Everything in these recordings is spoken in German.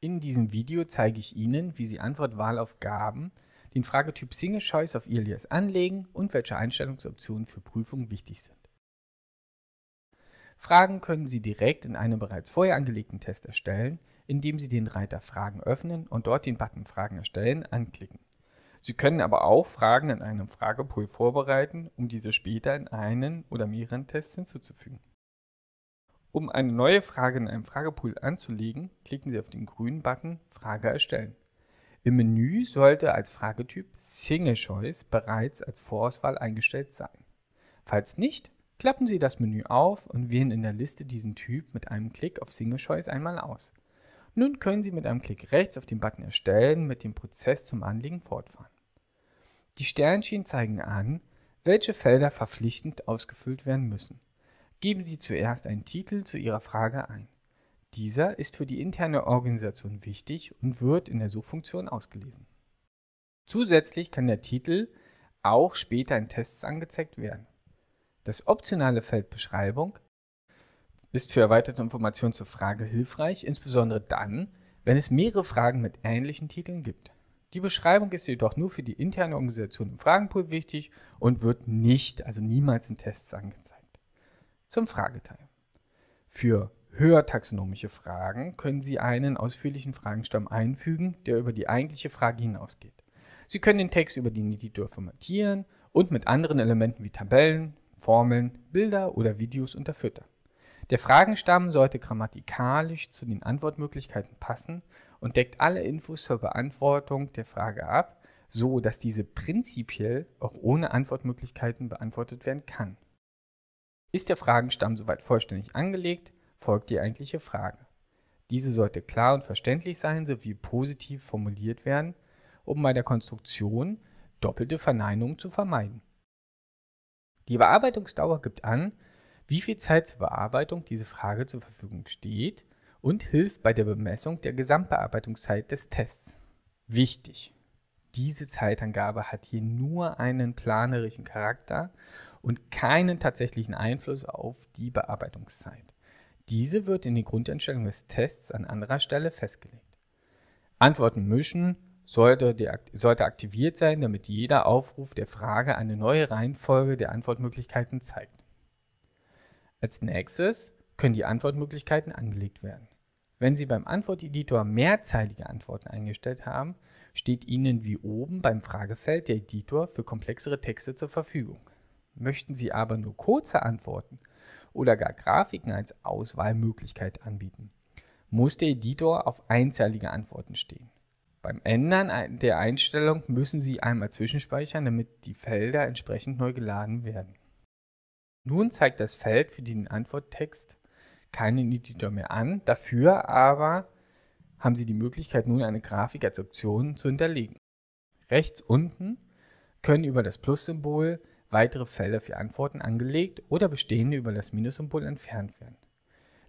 In diesem Video zeige ich Ihnen, wie Sie Antwortwahlaufgaben, den Fragetyp Single Choice auf Ilias anlegen und welche Einstellungsoptionen für Prüfungen wichtig sind. Fragen können Sie direkt in einem bereits vorher angelegten Test erstellen, indem Sie den Reiter Fragen öffnen und dort den Button Fragen erstellen anklicken. Sie können aber auch Fragen in einem Fragepool vorbereiten, um diese später in einen oder mehreren Tests hinzuzufügen. Um eine neue Frage in einem Fragepool anzulegen, klicken Sie auf den grünen Button Frage erstellen. Im Menü sollte als Fragetyp Single Choice bereits als Vorauswahl eingestellt sein. Falls nicht, klappen Sie das Menü auf und wählen in der Liste diesen Typ mit einem Klick auf Single Choice einmal aus. Nun können Sie mit einem Klick rechts auf den Button Erstellen mit dem Prozess zum Anlegen fortfahren. Die Sternchen zeigen an, welche Felder verpflichtend ausgefüllt werden müssen. Geben Sie zuerst einen Titel zu Ihrer Frage ein. Dieser ist für die interne Organisation wichtig und wird in der Suchfunktion ausgelesen. Zusätzlich kann der Titel auch später in Tests angezeigt werden. Das optionale Feld Beschreibung ist für erweiterte Informationen zur Frage hilfreich, insbesondere dann, wenn es mehrere Fragen mit ähnlichen Titeln gibt. Die Beschreibung ist jedoch nur für die interne Organisation im Fragenpool wichtig und wird nicht, also niemals in Tests angezeigt zum Frageteil. Für höhertaxonomische Fragen können Sie einen ausführlichen Fragenstamm einfügen, der über die eigentliche Frage hinausgeht. Sie können den Text über die Nitidur formatieren und mit anderen Elementen wie Tabellen, Formeln, Bilder oder Videos unterfüttern. Der Fragenstamm sollte grammatikalisch zu den Antwortmöglichkeiten passen und deckt alle Infos zur Beantwortung der Frage ab, so dass diese prinzipiell auch ohne Antwortmöglichkeiten beantwortet werden kann. Ist der Fragenstamm soweit vollständig angelegt, folgt die eigentliche Frage. Diese sollte klar und verständlich sein sowie positiv formuliert werden, um bei der Konstruktion doppelte Verneinungen zu vermeiden. Die Bearbeitungsdauer gibt an, wie viel Zeit zur Bearbeitung diese Frage zur Verfügung steht und hilft bei der Bemessung der Gesamtbearbeitungszeit des Tests. Wichtig! Diese Zeitangabe hat hier nur einen planerischen Charakter und keinen tatsächlichen Einfluss auf die Bearbeitungszeit. Diese wird in den Grundeinstellungen des Tests an anderer Stelle festgelegt. Antworten mischen sollte, sollte aktiviert sein, damit jeder Aufruf der Frage eine neue Reihenfolge der Antwortmöglichkeiten zeigt. Als nächstes können die Antwortmöglichkeiten angelegt werden. Wenn Sie beim Antworteditor mehrzeilige Antworten eingestellt haben, steht Ihnen wie oben beim Fragefeld der Editor für komplexere Texte zur Verfügung. Möchten Sie aber nur kurze Antworten oder gar Grafiken als Auswahlmöglichkeit anbieten, muss der Editor auf einzeilige Antworten stehen. Beim Ändern der Einstellung müssen Sie einmal zwischenspeichern, damit die Felder entsprechend neu geladen werden. Nun zeigt das Feld für den Antworttext keinen Editor mehr an, dafür aber haben Sie die Möglichkeit, nun eine Grafik als Option zu hinterlegen. Rechts unten können über das Plus-Symbol weitere Felder für Antworten angelegt oder bestehende über das Minussymbol entfernt werden.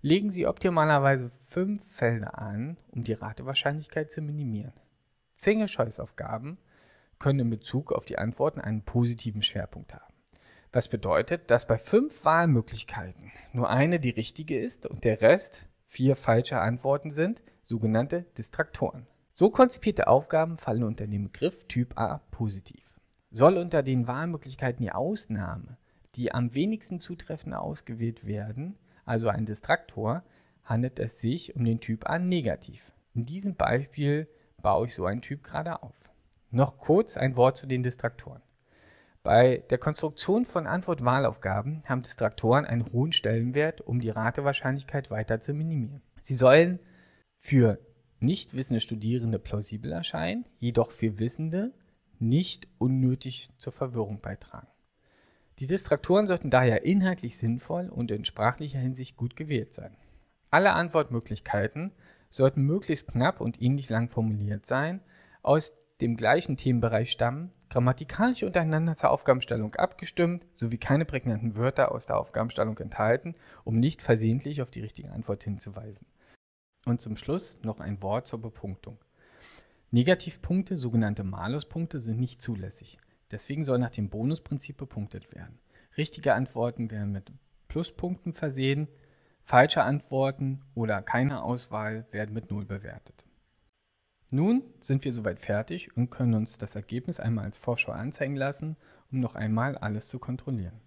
Legen Sie optimalerweise fünf Felder an, um die Ratewahrscheinlichkeit zu minimieren. Zehn Choice-Aufgaben können in Bezug auf die Antworten einen positiven Schwerpunkt haben. Was bedeutet, dass bei fünf Wahlmöglichkeiten nur eine die richtige ist und der Rest vier falsche Antworten sind, sogenannte Distraktoren. So konzipierte Aufgaben fallen unter den Begriff Typ A positiv soll unter den Wahlmöglichkeiten die Ausnahme, die am wenigsten zutreffend ausgewählt werden, also ein Distraktor, handelt es sich um den Typ A negativ. In diesem Beispiel baue ich so einen Typ gerade auf. Noch kurz ein Wort zu den Distraktoren. Bei der Konstruktion von Antwort-Wahlaufgaben haben Distraktoren einen hohen Stellenwert, um die Ratewahrscheinlichkeit weiter zu minimieren. Sie sollen für nicht wissende Studierende plausibel erscheinen, jedoch für Wissende nicht unnötig zur Verwirrung beitragen. Die Distraktoren sollten daher inhaltlich sinnvoll und in sprachlicher Hinsicht gut gewählt sein. Alle Antwortmöglichkeiten sollten möglichst knapp und ähnlich lang formuliert sein, aus dem gleichen Themenbereich stammen, grammatikalisch untereinander zur Aufgabenstellung abgestimmt, sowie keine prägnanten Wörter aus der Aufgabenstellung enthalten, um nicht versehentlich auf die richtige Antwort hinzuweisen. Und zum Schluss noch ein Wort zur Bepunktung. Negativpunkte, sogenannte Maluspunkte, sind nicht zulässig. Deswegen soll nach dem Bonusprinzip bepunktet werden. Richtige Antworten werden mit Pluspunkten versehen, falsche Antworten oder keine Auswahl werden mit Null bewertet. Nun sind wir soweit fertig und können uns das Ergebnis einmal als Vorschau anzeigen lassen, um noch einmal alles zu kontrollieren.